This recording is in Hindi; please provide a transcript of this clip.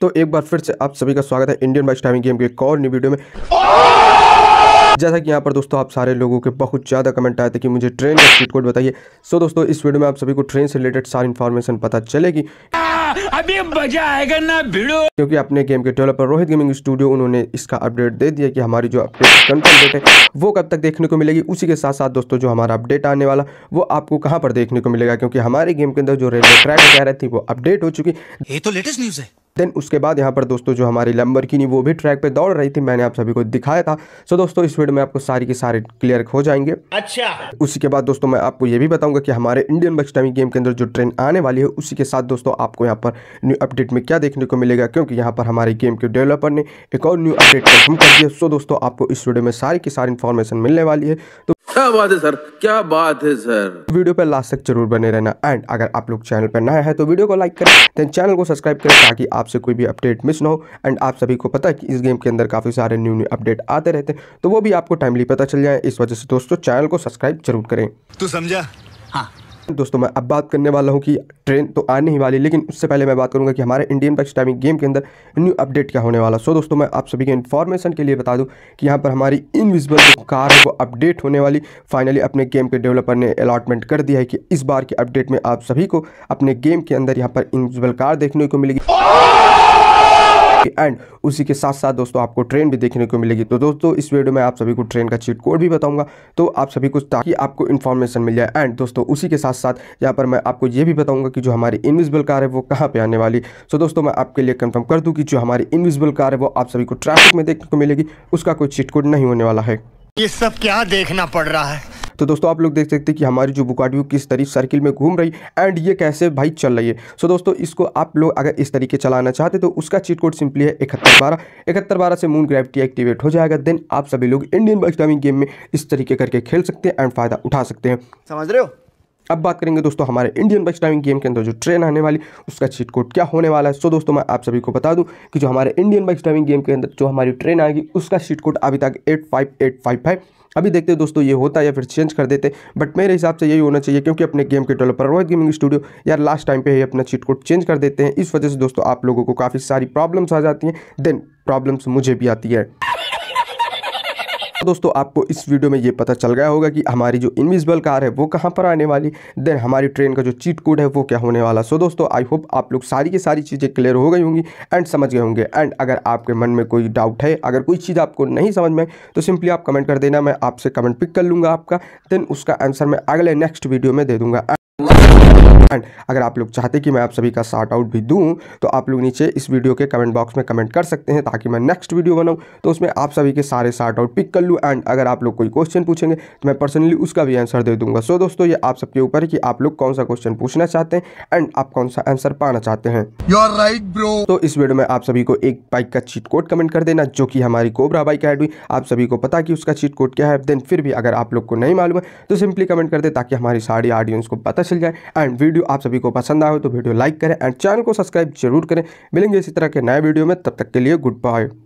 तो एक बार फिर से आप सभी का स्वागत है इंडियन बाइक टाइमिंग गेम के एक और न्यू वीडियो में जैसा कि यहाँ पर दोस्तों आप सारे लोगों के बहुत ज़्यादा कमेंट आए थे कि मुझे ट्रेन का स्पीड कोड बताइए सो दोस्तों इस वीडियो में आप सभी को ट्रेन से रिलेटेड सारी इन्फॉर्मेशन पता चलेगी अभी मजा आएगा ना भिड़ो क्योंकि अपने गेम के डेवलपर रोहित गेमिंग स्टूडियो उन्होंने इसका अपडेट दे दिया कि हमारी जो अपडेट डेट है वो कब तक देखने को मिलेगी उसी के साथ साथ दोस्तों जो हमारा अपडेट आने वाला वो आपको कहाँ पर देखने को मिलेगा क्योंकि हमारे गेम के अंदर जो रेलवे ट्रैक वगैरह थी वो अपडेट हो चुकी ये तो लेटेस्ट न्यूज़ है देन उसके बाद यहाँ पर दोस्तों जो हमारी लंबर की वो भी ट्रैक पे दौड़ रही थी मैंने आप सभी को दिखाया था सो so दोस्तों इस वीडियो में आपको सारी के सारे क्लियर हो जाएंगे अच्छा उसी के बाद दोस्तों मैं आपको ये भी बताऊंगा कि हमारे इंडियन बच्चा गेम के अंदर जो ट्रेन आने वाली है उसी के साथ दोस्तों आपको यहाँ पर न्यू अपडेट में क्या देखने को मिलेगा क्योंकि यहाँ पर हमारे गेम के डेवलपर ने एक और न्यू अपडेट कर दिया सो दोस्तों आपको इस वीडियो में सारी की सारी इन्फॉर्मेशन मिलने वाली है तो क्या बात है सर क्या बात है सर वीडियो पर लास्ट तक जरूर बने रहना एंड अगर आप लोग चैनल पर नए हैं तो वीडियो को लाइक करें देन चैनल को सब्सक्राइब करें ताकि आपसे कोई भी अपडेट मिस ना हो एंड आप सभी को पता है कि इस गेम के अंदर काफ़ी सारे न्यू न्यू अपडेट आते रहते हैं तो वो भी आपको टाइमली पता चल जाए इस वजह से दोस्तों चैनल को सब्सक्राइब जरूर करें तू समझा हाँ दोस्तों मैं अब बात करने वाला हूँ कि ट्रेन तो आने ही वाली लेकिन उससे पहले मैं बात करूँगा कि हमारे इंडियन बाइक टाइमिंग गेम के अंदर न्यू अपडेट क्या होने वाला सो दोस्तों मैं आप सभी के इन्फॉर्मेशन के लिए बता दूँ कि यहाँ पर हमारी इनविजिबल जो कार है वो अपडेट होने वाली फाइनली अपने गेम के डेवलपर ने अलॉटमेंट कर दिया है कि इस बार के अपडेट में आप सभी को अपने गेम के अंदर यहाँ पर इनविजिबल कार देखने को मिलेगी एंड उसी के साथ साथ दोस्तों आपको ट्रेन भी देखने को मिलेगी तो दोस्तों इस वीडियो में आप सभी को ट्रेन का चीट कोड भी बताऊंगा तो आप सभी को ताकि आपको इन्फॉर्मेशन मिल जाए एंड दोस्तों उसी के साथ साथ यहाँ पर मैं आपको ये भी बताऊंगा कि जो हमारी इन्विजिबल कार है वो कहाँ पर आने वाली सो दोस्तों मैं आपके लिए कन्फर्म कर दूँ कि जो हमारी इन्विजिबल कार है वो आप सभी को ट्रैफिक में देखने को मिलेगी उसका कोई चीट कोड नहीं होने वाला है ये सब क्या देखना पड़ रहा है तो दोस्तों आप लोग देख सकते हैं कि हमारी जो बुकाडियो किस तरीके सर्किल में घूम रही एंड ये कैसे भाई चल रही है सो दोस्तों इसको आप लोग अगर इस तरीके चलाना चाहते तो उसका चीट कोड सिंपली है इकहत्तर बारह इकहत्तर बारह से मून ग्रेविटी एक्टिवेट हो जाएगा देन आप सभी लोग इंडियन बाइक गेम में इस तरीके करके खेल सकते हैं एंड फ़ायदा उठा सकते हैं समझ रहे हो अब बात करेंगे दोस्तों हमारे इंडियन बस ड्राइविंग गेम के अंदर जो ट्रेन आने वाली उसका चीट कोड क्या होने वाला है सो दोस्तों मैं आप सभी को बता दूं कि जो हमारे इंडियन बस ड्राइविंग गेम के अंदर जो हमारी ट्रेन आएगी उसका चीट कोड अभी तक eight five eight five five अभी देखते हैं दोस्तों ये होता है या फिर चेंज कर देते बट मेरे हिसाब से यही होना चाहिए क्योंकि अपने गेम के डेवलपर रोहित गेमिंग स्टूडियो यार लास्ट टाइम पे ही अपना चीट कोड चेंज कर देते हैं इस वजह से दोस्तों आप लोगों को काफ़ी सारी प्रॉब्लम्स आ जाती हैं देन प्रॉब्लम्स मुझे भी आती है दोस्तों आपको इस वीडियो में ये पता चल गया होगा कि हमारी जो इनविजिबल कार है वो कहाँ पर आने वाली देन हमारी ट्रेन का जो चीट कोड है वो क्या होने वाला सो so, दोस्तों आई होप आप लोग सारी की सारी चीज़ें क्लियर हो गई होंगी एंड समझ गए होंगे एंड अगर आपके मन में कोई डाउट है अगर कोई चीज़ आपको नहीं समझ में तो सिंपली आप कमेंट कर देना मैं आपसे कमेंट पिक कर लूँगा आपका देन उसका आंसर मैं अगले नेक्स्ट वीडियो में दे दूँगा एंड अगर आप लोग चाहते कि मैं आप सभी का शार्ट आउट भी दूं तो आप लोग नीचे इस वीडियो के कमेंट बॉक्स में कमेंट कर सकते हैं ताकि मैं नेक्स्ट वीडियो बनाऊं तो उसमें आप सभी के सारे शार्ट आउट पिक कर लूं एंड अगर आप लोग कोई क्वेश्चन पूछेंगे तो मैं पर्सनली उसका भी आंसर दे दूंगा सो so, दोस्तों ये आप सबके ऊपर है कि आप लोग कौन सा क्वेश्चन पूछना चाहते हैं एंड आप कौन सा आंसर पाना चाहते हैं यू आर राइट ब्रो तो इस वीडियो में आप सभी को एक बाइक का चीट कोड कमेंट कर देना जो कि हमारी कोबरा बाइक ऐड हुई आप सभी को पता कि उसका चीट कोड क्या है देन फिर भी अगर आप लोग को नहीं मालूम है तो सिंपली कमेंट कर दे ताकि हमारी सारी ऑडियंस को पता चल जाए एंड वीडियो आप सभी को पसंद आए तो वीडियो लाइक करें एंड चैनल को सब्सक्राइब जरूर करें मिलेंगे इसी तरह के नए वीडियो में तब तक के लिए गुड बाय